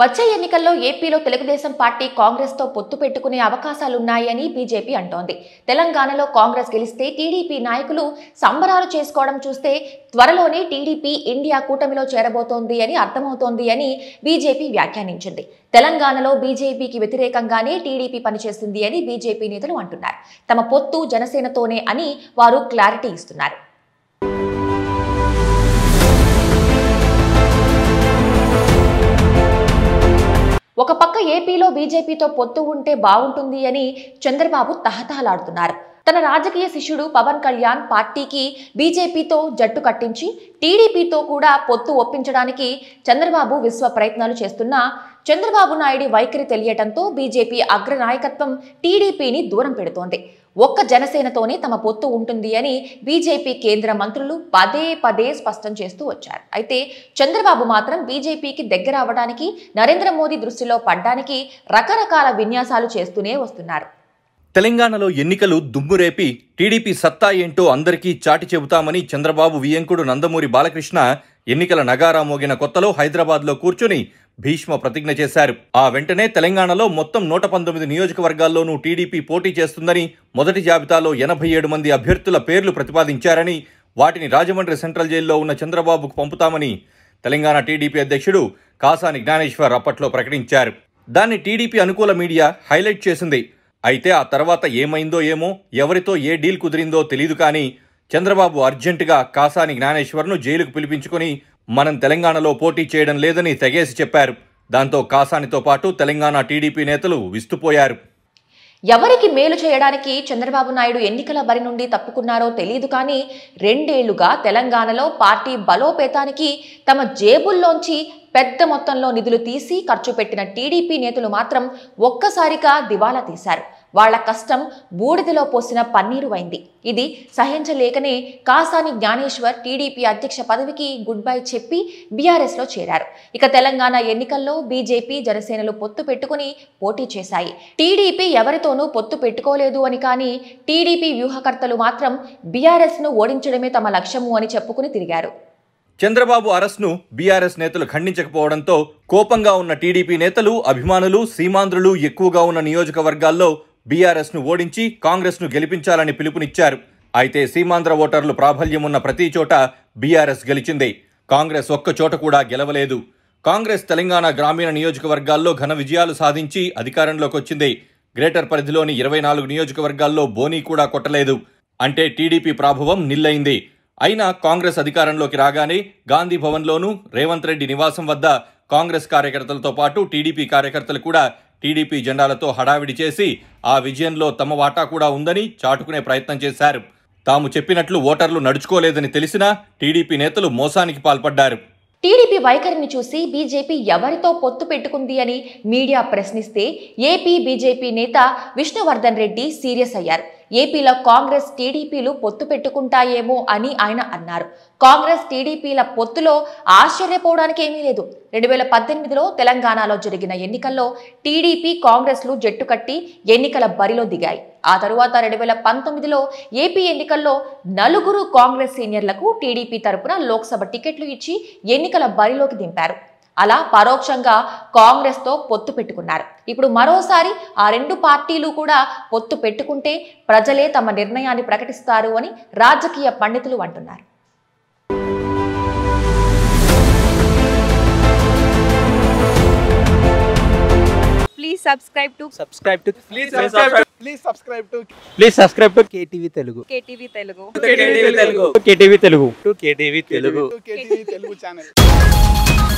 వచ్చే ఎన్నికల్లో ఏపీలో తెలుగుదేశం పార్టీ కాంగ్రెస్తో పొత్తు పెట్టుకునే అవకాశాలున్నాయని బీజేపీ అంటోంది తెలంగాణలో కాంగ్రెస్ గెలిస్తే టీడీపీ నాయకులు సంబరాలు చేసుకోవడం చూస్తే త్వరలోనే టీడీపీ ఇండియా కూటమిలో చేరబోతోంది అని అర్థమవుతోంది అని బీజేపీ వ్యాఖ్యానించింది తెలంగాణలో బీజేపీకి వ్యతిరేకంగానే టీడీపీ పనిచేస్తుంది అని బీజేపీ నేతలు అంటున్నారు తమ పొత్తు జనసేనతోనే అని వారు క్లారిటీ ఇస్తున్నారు ఒక పక్క ఏపీలో బీజేపీతో పొత్తు ఉంటే బాగుంటుంది అని చంద్రబాబు తహతహలాడుతున్నారు తన రాజకీయ శిష్యుడు పవన్ కళ్యాణ్ పార్టీకి బీజేపీతో జట్టు కట్టించి టీడీపీతో కూడా పొత్తు ఒప్పించడానికి చంద్రబాబు విశ్వ ప్రయత్నాలు చేస్తున్నా చంద్రబాబు నాయుడి వైఖరి తెలియటంతో బీజేపీ అగ్రనాయకత్వం టీడీపీని దూరం పెడుతోంది ఒక్క జనసేనతోనే తమ పొత్తు ఉంటుంది అని బీజేపీ కేంద్ర మంత్రులు పదే పదే స్పష్టం చేస్తూ వచ్చారు అయితే చంద్రబాబు మాత్రం బీజేపీకి దగ్గర అవ్వడానికి నరేంద్ర మోదీ దృష్టిలో పడ్డానికి రకరకాల విన్యాసాలు చేస్తూనే వస్తున్నారు తెలంగాణలో ఎన్నికలు దుమ్మురేపి టీడీపీ సత్తా ఏంటో అందరికీ చాటి చెబుతామని చంద్రబాబు వియంకుడు నందమూరి బాలకృష్ణ ఎన్నికల నగారా మోగిన కొత్తలో హైదరాబాద్లో కూర్చుని భీష్మ ప్రతిజ్ఞ చేశారు ఆ వెంటనే తెలంగాణలో మొత్తం నూట పంతొమ్మిది నియోజకవర్గాల్లోనూ టీడీపీ పోటీ చేస్తుందని మొదటి జాబితాలో ఎనభై ఏడు మంది అభ్యర్థుల పేర్లు ప్రతిపాదించారని వాటిని రాజమండ్రి సెంట్రల్ జైల్లో ఉన్న చంద్రబాబుకు పంపుతామని తెలంగాణ టీడీపీ అధ్యక్షుడు కాసాని జ్ఞానేశ్వర్ అప్పట్లో ప్రకటించారు దాన్ని టీడీపీ అనుకూల మీడియా హైలైట్ చేసింది అయితే ఆ తర్వాత ఏమైందో ఏమో ఎవరితో ఏ డీల్ కుదిరిందో తెలియదు కానీ చంద్రబాబు అర్జెంటుగా కాసాని జ్ఞానేశ్వర్ను జైలుకు పిలిపించుకొని మనం తెలంగాణలో పోటీ చేయడం లేదని తెగేసి చెప్పారు దాంతో కాసానితో పాటు తెలంగాణ టీడీపీ నేతలు విస్తుపోయారు ఎవరికి మేలు చేయడానికి చంద్రబాబు నాయుడు ఎన్నికల బరి నుండి తప్పుకున్నారో తెలియదు కానీ రెండేళ్లుగా తెలంగాణలో పార్టీ బలోపేతానికి తమ జేబుల్లోంచి పెద్ద మొత్తంలో నిధులు తీసి ఖర్చు పెట్టిన టీడీపీ నేతలు మాత్రం ఒక్కసారిగా దివాలా తీశారు వాళ్ల కష్టం బూడిదలో పోసిన పన్నీరు అయింది ఇది సహించలేకనే కాసాని జ్ఞానేశ్వర్ టీడీపీ అధ్యక్ష పదవికి గుడ్ బై చెప్పి బీఆర్ఎస్లో చేరారు ఇక తెలంగాణ ఎన్నికల్లో బీజేపీ జనసేనలు పొత్తు పెట్టుకుని పోటీ చేశాయి టీడీపీ ఎవరితోనూ పొత్తు పెట్టుకోలేదు అని కానీ టీడీపీ వ్యూహకర్తలు మాత్రం బీఆర్ఎస్ను ఓడించడమే తమ లక్ష్యము అని చెప్పుకుని తిరిగారు చంద్రబాబు అరెస్ట్ను బీఆర్ఎస్ నేతలు ఖండించకపోవడంతో కోపంగా ఉన్న టీడీపీ నేతలు అభిమానులు సీమాంధ్రులు ఎక్కువగా ఉన్న నియోజకవర్గాల్లో బీఆర్ఎస్ను ఓడించి కాంగ్రెస్ను గెలిపించాలని పిలుపునిచ్చారు అయితే సీమాంధ్ర ఓటర్లు ప్రాబల్యం ఉన్న ప్రతి చోట బీఆర్ఎస్ గెలిచింది కాంగ్రెస్ ఒక్క చోట కూడా గెలవలేదు కాంగ్రెస్ తెలంగాణ గ్రామీణ నియోజకవర్గాల్లో ఘన విజయాలు సాధించి అధికారంలోకి వచ్చింది గ్రేటర్ పరిధిలోని ఇరవై నాలుగు నియోజకవర్గాల్లో బోనీ కూడా కొట్టలేదు అంటే టీడీపీ ప్రాభవం నిల్లయింది అయినా కాంగ్రెస్ అధికారంలోకి రాగానే గాంధీ భవన్లోనూ రేవంత్ రెడ్డి నివాసం వద్ద కాంగ్రెస్ కార్యకర్తలతో పాటు టీడీపీ కార్యకర్తలు కూడా టీడీపీ జెండాలతో హడావిడి చేసి ఆ విజయంలో తమ వాటా కూడా ఉందని చాటుకునే ప్రయత్నం చేశారు తాము చెప్పినట్లు ఓటర్లు నడుచుకోలేదని తెలిసినా టీడీపీ నేతలు మోసానికి పాల్పడ్డారు టీడీపీ వైఖరిని చూసి బీజేపీ ఎవరితో పొత్తు పెట్టుకుంది అని మీడియా ప్రశ్నిస్తే ఏపీ బీజేపీ నేత విష్ణువర్ధన్ రెడ్డి సీరియస్ అయ్యారు ఏపీలో కాంగ్రెస్ టీడీపీలు పొత్తు పెట్టుకుంటాయేమో అని ఆయన అన్నారు కాంగ్రెస్ టీడీపీల పొత్తులో ఆశ్చర్యపోవడానికి ఏమీ లేదు రెండు వేల పద్దెనిమిదిలో తెలంగాణలో జరిగిన ఎన్నికల్లో టీడీపీ కాంగ్రెస్లు జట్టు కట్టి ఎన్నికల బరిలో దిగాయి ఆ తరువాత రెండు వేల పంతొమ్మిదిలో ఏపీ ఎన్నికల్లో నలుగురు కాంగ్రెస్ సీనియర్లకు టీడీపీ తరపున లోక్సభ టికెట్లు ఇచ్చి ఎన్నికల బరిలోకి దింపారు అలా పరోక్షంగా కాంగ్రెస్తో పొత్తు పెట్టుకున్నారు ఇప్పుడు మరోసారి ఆ రెండు పార్టీలు కూడా పొత్తు పెట్టుకుంటే ప్రజలే తమ నిర్ణయాన్ని ప్రకటిస్తారు అని రాజకీయ పండితులు అంటున్నారు ప్లీజ్ టు టు KTV Telugu KTV Telugu Telugu Telugu Telugu channel